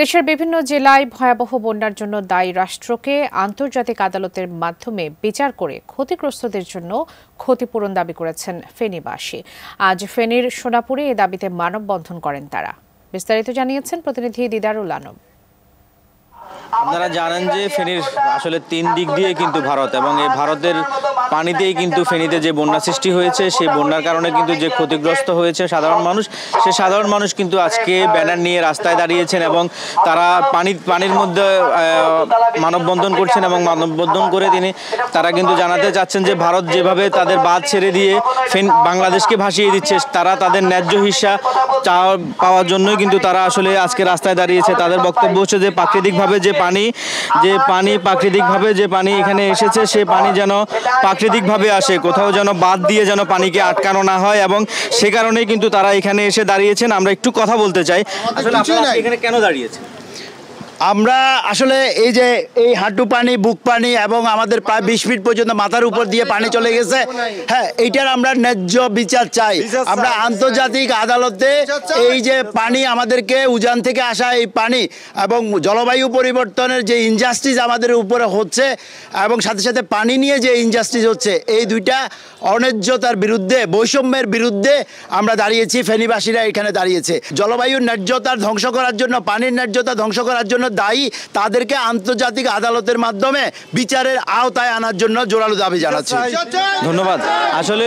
দেশের বিভিন্ন জেলায় ভয়াবহ বন্যার জন্য দায়ী রাষ্ট্রকে আন্তর্জাতিক আদালতের মাধ্যমে বিচার করে ক্ষতিগ্রস্তদের জন্য ক্ষতিপূরণ দাবি করেছেন ফেনীবাসী আজ ফেনীর সোনাপুরে এ দাবিতে মানববন্ধন করেন তারা বিস্তারিত জানিয়েছেন প্রতিনিধি দিদারুল আনব আপনারা জানেন যে ফেনীর আসলে তিন দিক দিয়ে কিন্তু ভারত এবং এই ভারতের পানিতেই কিন্তু ফেনীতে যে বন্যা সৃষ্টি হয়েছে সেই বন্যার কারণে কিন্তু যে ক্ষতিগ্রস্ত হয়েছে সাধারণ মানুষ সে সাধারণ মানুষ কিন্তু আজকে ব্যানার নিয়ে রাস্তায় দাঁড়িয়েছেন এবং তারা পানি পানির মধ্যে মানববন্ধন করছেন এবং মানববন্ধন করে তিনি তারা কিন্তু জানাতে চাচ্ছেন যে ভারত যেভাবে তাদের বাদ ছেড়ে দিয়ে ফেন বাংলাদেশকে ভাসিয়ে দিচ্ছে তারা তাদের ন্যায্য হিসা চা পাওয়ার জন্যই কিন্তু তারা আসলে আজকে রাস্তায় দাঁড়িয়েছে তাদের বক্তব্য হচ্ছে যে প্রাকৃতিকভাবে যে পানি যে পানি প্রাকৃতিকভাবে যে পানি এখানে এসেছে সে পানি যেন প্রাকৃতিকভাবে আসে কোথাও যেন বাদ দিয়ে যেন পানিকে আটকানো না হয় এবং সে কারণেই কিন্তু তারা এখানে এসে দাঁড়িয়েছেন আমরা একটু কথা বলতে চাই আসলে এখানে কেন দাঁড়িয়েছে আমরা আসলে এই যে এই হাঁটু পানি বুক পানি এবং আমাদের প্রায় বিশ ফিট পর্যন্ত মাথার উপর দিয়ে পানি চলে গেছে হ্যাঁ এইটার আমরা ন্যায্য বিচার চাই আমরা আন্তর্জাতিক আদালতে এই যে পানি আমাদেরকে উজান থেকে আসা এই পানি এবং জলবায়ু পরিবর্তনের যে ইনজাস্টিস আমাদের উপরে হচ্ছে এবং সাথে সাথে পানি নিয়ে যে ইনজাস্টিস হচ্ছে এই দুইটা অন্যায্যতার বিরুদ্ধে বৈষম্যের বিরুদ্ধে আমরা দাঁড়িয়েছি ফেনীবাসীরা এখানে দাঁড়িয়েছে জলবায়ুর ন্যায্যতার ধ্বংস করার জন্য পানির ন্যায্যতা ধ্বংস করার জন্য দায়ী তাদেরকে আন্তর্জাতিক আদালতের মাধ্যমে বিচারের আওতায় আনার জন্য জোরালো দাবি জানাচ্ছি ধন্যবাদ আসলে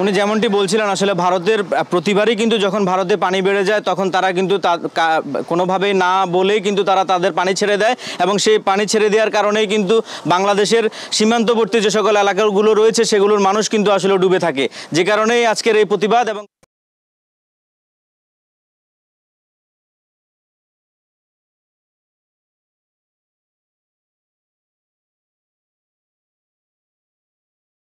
উনি যেমনটি বলছিলেন আসলে ভারতের প্রতিবারই কিন্তু যখন ভারতে পানি বেড়ে যায় তখন তারা কিন্তু কোনোভাবেই না বলেই কিন্তু তারা তাদের পানি ছেড়ে দেয় এবং সেই পানি ছেড়ে দেওয়ার কারণেই কিন্তু বাংলাদেশের সীমান্তবর্তী যে সকল এলাকাগুলো রয়েছে সেগুলোর মানুষ কিন্তু আসলে ডুবে থাকে যে কারণেই আজকের এই প্রতিবাদ এবং